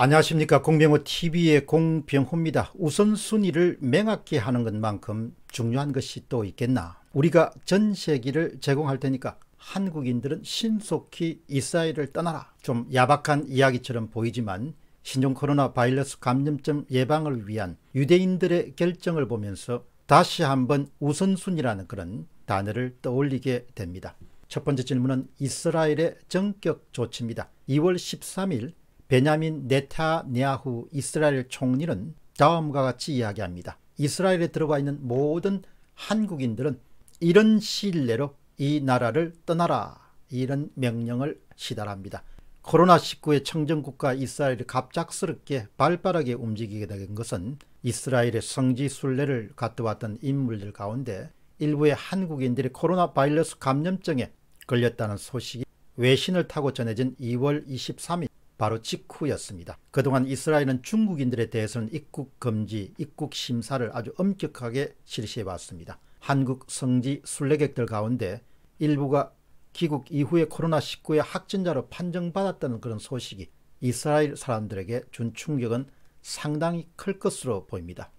안녕하십니까 공병호 TV의 공병호입니다. 우선순위를 명확히 하는 것만큼 중요한 것이 또 있겠나. 우리가 전세기를 제공할 테니까 한국인들은 신속히 이스라엘을 떠나라. 좀 야박한 이야기처럼 보이지만 신종 코로나 바이러스 감염증 예방을 위한 유대인들의 결정을 보면서 다시 한번 우선순위라는 그런 단어를 떠올리게 됩니다. 첫 번째 질문은 이스라엘의 정격 조치입니다. 2월 13일 베냐민 네타냐후 이스라엘 총리는 다음과 같이 이야기합니다. 이스라엘에 들어가 있는 모든 한국인들은 이런 시일 내로 이 나라를 떠나라 이런 명령을 시달합니다. 코로나19의 청정국가 이스라엘이 갑작스럽게 발빠르게 움직이게 된 것은 이스라엘의 성지 순례를 갔다왔던 인물들 가운데 일부의 한국인들이 코로나 바이러스 감염증에 걸렸다는 소식이 외신을 타고 전해진 2월 23일 바로 직후였습니다. 그동안 이스라엘은 중국인들에 대해서는 입국 금지, 입국 심사를 아주 엄격하게 실시해 왔습니다. 한국 성지 순례객들 가운데 일부가 귀국 이후에 코로나19의 확진자로 판정받았다는 그런 소식이 이스라엘 사람들에게 준 충격은 상당히 클 것으로 보입니다.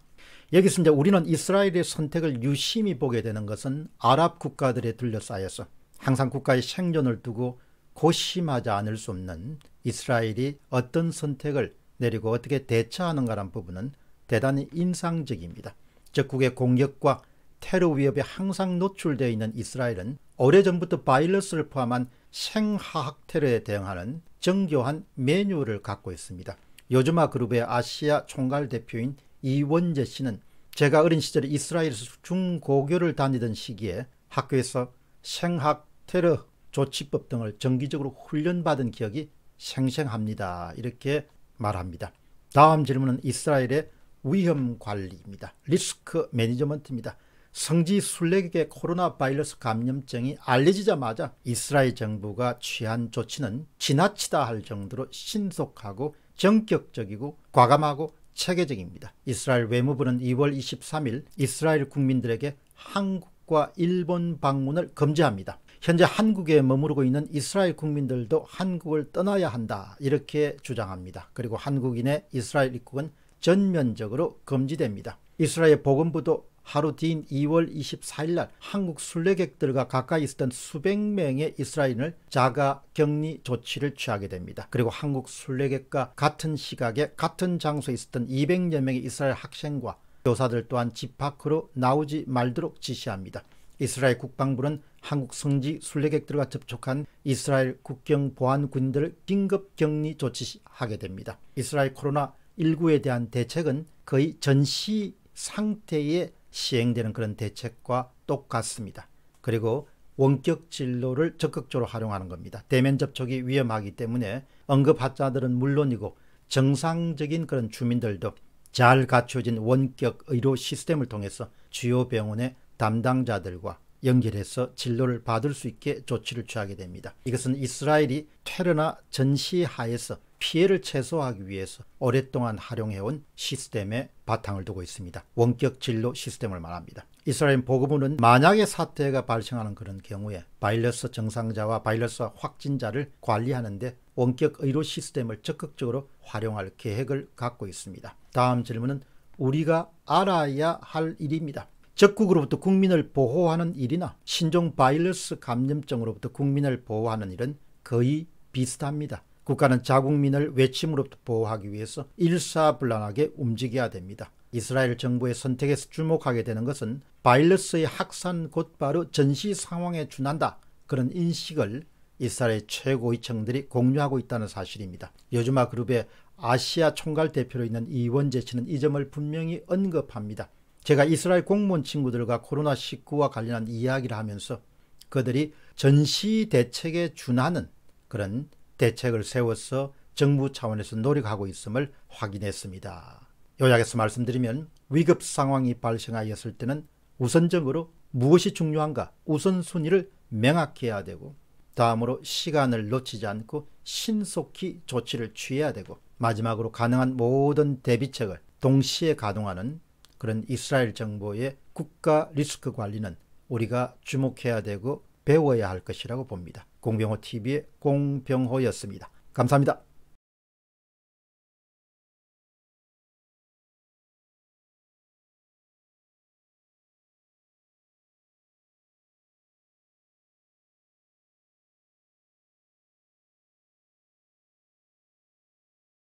여기서 이제 우리는 이스라엘의 선택을 유심히 보게 되는 것은 아랍 국가들에 둘러싸여서 항상 국가의 생존을 두고 고심하지 않을 수 없는 이스라엘이 어떤 선택을 내리고 어떻게 대처하는가란 부분은 대단히 인상적입니다. 적국의 공격과 테러 위협에 항상 노출되어 있는 이스라엘은 오래전부터 바이러스를 포함한 생화학 테러에 대응하는 정교한 매뉴얼 갖고 있습니다. 요즈마 아 그룹의 아시아 총괄 대표인 이원재 씨는 제가 어린 시절에 이스라엘에서 중고교를 다니던 시기에 학교에서 생학 테러 조치법 등을 정기적으로 훈련받은 기억이 생생합니다. 이렇게 말합니다. 다음 질문은 이스라엘의 위험관리입니다. 리스크 매니지먼트입니다. 성지 순례객의 코로나 바이러스 감염증이 알려지자마자 이스라엘 정부가 취한 조치는 지나치다 할 정도로 신속하고 전격적이고 과감하고 체계적입니다. 이스라엘 외무부는 2월 23일 이스라엘 국민들에게 한국과 일본 방문을 금지합니다. 현재 한국에 머무르고 있는 이스라엘 국민들도 한국을 떠나야 한다 이렇게 주장합니다. 그리고 한국인의 이스라엘 입국은 전면적으로 금지됩니다. 이스라엘 보건부도 하루 뒤인 2월 24일 날 한국 순례객들과 가까이 있었던 수백 명의 이스라인을 자가 격리 조치를 취하게 됩니다. 그리고 한국 순례객과 같은 시각에 같은 장소에 있었던 200여 명의 이스라엘 학생과 교사들 또한 집 밖으로 나오지 말도록 지시합니다. 이스라엘 국방부는 한국 성지 순례객들과 접촉한 이스라엘 국경 보안군들을 긴급 격리 조치하게 됩니다. 이스라엘 코로나19에 대한 대책은 거의 전시 상태에 시행되는 그런 대책과 똑같습니다. 그리고 원격 진로를 적극적으로 활용하는 겁니다. 대면 접촉이 위험하기 때문에 언급학자들은 물론이고 정상적인 그런 주민들도 잘 갖춰진 원격 의료 시스템을 통해서 주요 병원에 담당자들과 연결해서 진료를 받을 수 있게 조치를 취하게 됩니다. 이것은 이스라엘이 테러나 전시하에서 피해를 최소화하기 위해서 오랫동안 활용해온 시스템에 바탕을 두고 있습니다. 원격 진료 시스템을 말합니다. 이스라엘 보고문은 만약에 사태가 발생하는 그런 경우에 바이러스 정상자와 바이러스 확진자를 관리하는데 원격 의료 시스템을 적극적으로 활용할 계획을 갖고 있습니다. 다음 질문은 우리가 알아야 할 일입니다. 적국으로부터 국민을 보호하는 일이나 신종 바이러스 감염증으로부터 국민을 보호하는 일은 거의 비슷합니다. 국가는 자국민을 외침으로부터 보호하기 위해서 일사불란하게 움직여야 됩니다. 이스라엘 정부의 선택에서 주목하게 되는 것은 바이러스의 확산 곧바로 전시 상황에 준한다. 그런 인식을 이스라엘 최고위층들이 공유하고 있다는 사실입니다. 요즘아 그룹의 아시아 총괄 대표로 있는 이원재 씨는 이 점을 분명히 언급합니다. 제가 이스라엘 공무원 친구들과 코로나19와 관련한 이야기를 하면서 그들이 전시 대책에 준하는 그런 대책을 세워서 정부 차원에서 노력하고 있음을 확인했습니다. 요약해서 말씀드리면 위급 상황이 발생하였을 때는 우선적으로 무엇이 중요한가 우선순위를 명확해야 되고 다음으로 시간을 놓치지 않고 신속히 조치를 취해야 되고 마지막으로 가능한 모든 대비책을 동시에 가동하는 그런 이스라엘 정부의 국가 리스크 관리는 우리가 주목해야 되고 배워야 할 것이라고 봅니다. 공병호 TV의 공병호였습니다. 감사합니다.